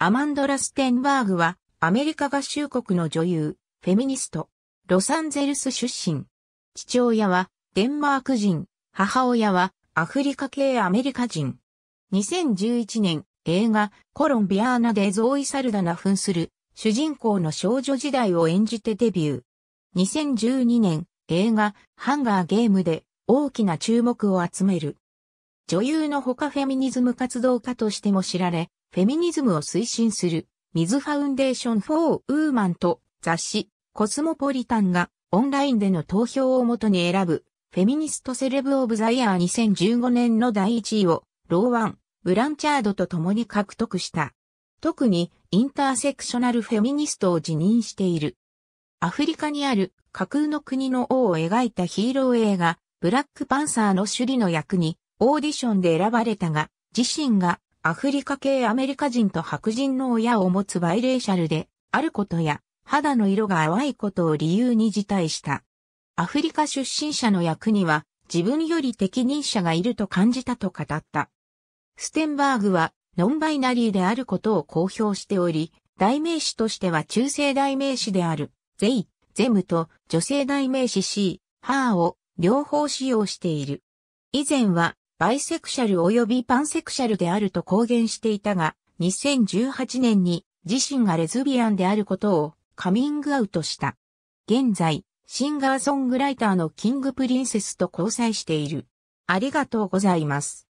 アマンドラ・ステンバーグは、アメリカ合衆国の女優、フェミニスト、ロサンゼルス出身。父親は、デンマーク人、母親は、アフリカ系アメリカ人。2011年、映画、コロンビアーナでゾーイ・サルダナ扮する、主人公の少女時代を演じてデビュー。2012年、映画、ハンガーゲームで、大きな注目を集める。女優の他フェミニズム活動家としても知られ、フェミニズムを推進する、ミズファウンデーション・フォー・ウーマンと雑誌、コスモポリタンがオンラインでの投票をもとに選ぶ、フェミニストセレブ・オブ・ザ・イヤー2015年の第1位を、ローワン、ブランチャードと共に獲得した。特に、インターセクショナルフェミニストを辞任している。アフリカにある架空の国の王を描いたヒーロー映画、ブラックパンサーの首里の役に、オーディションで選ばれたが、自身がアフリカ系アメリカ人と白人の親を持つバイレーシャルで、あることや、肌の色が淡いことを理由に辞退した。アフリカ出身者の役には、自分より適任者がいると感じたと語った。ステンバーグは、ノンバイナリーであることを公表しており、代名詞としては中性代名詞である、ゼイ、ゼムと女性代名詞ー、ハーを両方使用している。以前はバイセクシャル及びパンセクシャルであると公言していたが、2018年に自身がレズビアンであることをカミングアウトした。現在、シンガーソングライターのキングプリンセスと交際している。ありがとうございます。